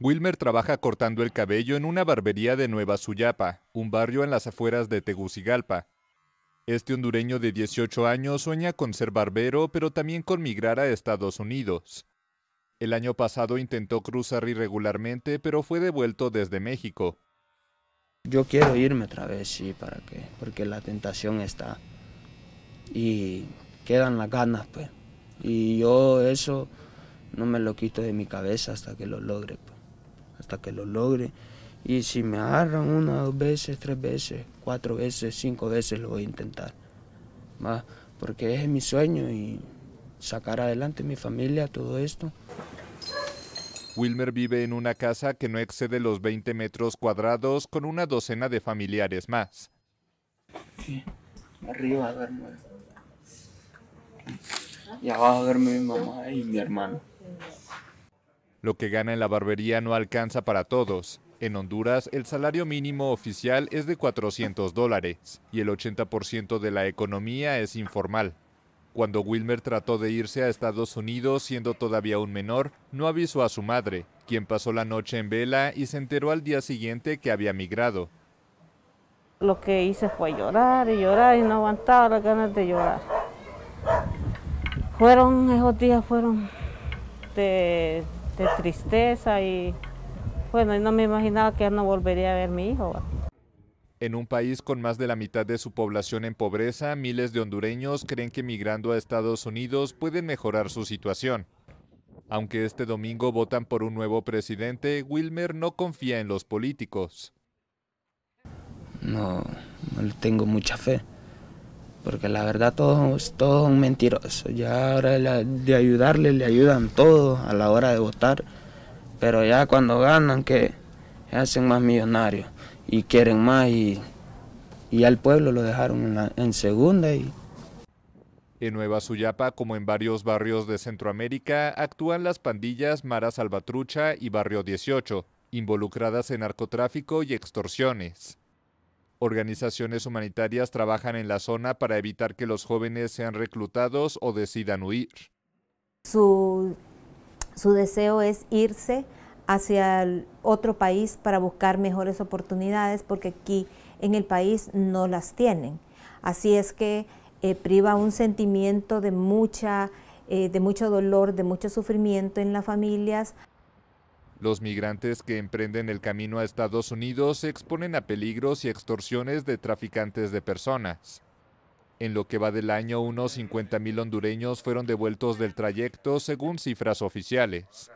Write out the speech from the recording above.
Wilmer trabaja cortando el cabello en una barbería de Nueva Suyapa, un barrio en las afueras de Tegucigalpa. Este hondureño de 18 años sueña con ser barbero, pero también con migrar a Estados Unidos. El año pasado intentó cruzar irregularmente, pero fue devuelto desde México. Yo quiero irme otra vez, sí, ¿para qué? Porque la tentación está. Y quedan las ganas, pues. Y yo eso no me lo quito de mi cabeza hasta que lo logre, pues hasta que lo logre. Y si me agarran una, dos veces, tres veces, cuatro veces, cinco veces, lo voy a intentar. ¿va? Porque es mi sueño y sacar adelante mi familia, todo esto. Wilmer vive en una casa que no excede los 20 metros cuadrados con una docena de familiares más. Sí, arriba ya Y abajo ver mi mamá y mi hermano. Lo que gana en la barbería no alcanza para todos. En Honduras, el salario mínimo oficial es de 400 dólares y el 80% de la economía es informal. Cuando Wilmer trató de irse a Estados Unidos siendo todavía un menor, no avisó a su madre, quien pasó la noche en vela y se enteró al día siguiente que había migrado. Lo que hice fue llorar y llorar y no aguantaba las ganas de llorar. Fueron, esos días fueron de de tristeza y bueno, no me imaginaba que ya no volvería a ver mi hijo. En un país con más de la mitad de su población en pobreza, miles de hondureños creen que migrando a Estados Unidos pueden mejorar su situación. Aunque este domingo votan por un nuevo presidente, Wilmer no confía en los políticos. No, no le tengo mucha fe porque la verdad todos, todo un mentirosos. Ya ahora de, ayudarle le ayudan todo a la hora de votar, pero ya cuando ganan que hacen más millonarios y quieren más y, al pueblo lo dejaron en, segunda en Nueva Suyapa, como en varios barrios de Centroamérica, actúan las pandillas Mara Salvatrucha y Barrio 18, involucradas en narcotráfico y extorsiones. Organizaciones humanitarias trabajan en la zona para evitar que los jóvenes sean reclutados o decidan huir. Su, deseo es irse hacia otro país para buscar mejores oportunidades porque aquí en el país no las tienen. Así es que eh, priva un sentimiento de, mucha, eh, de mucho dolor, de mucho sufrimiento en las familias. Los migrantes que emprenden el camino a Estados Unidos se exponen a peligros y extorsiones de traficantes de personas. En lo que va del año, unos 50.000 hondureños fueron devueltos del trayecto, según cifras oficiales.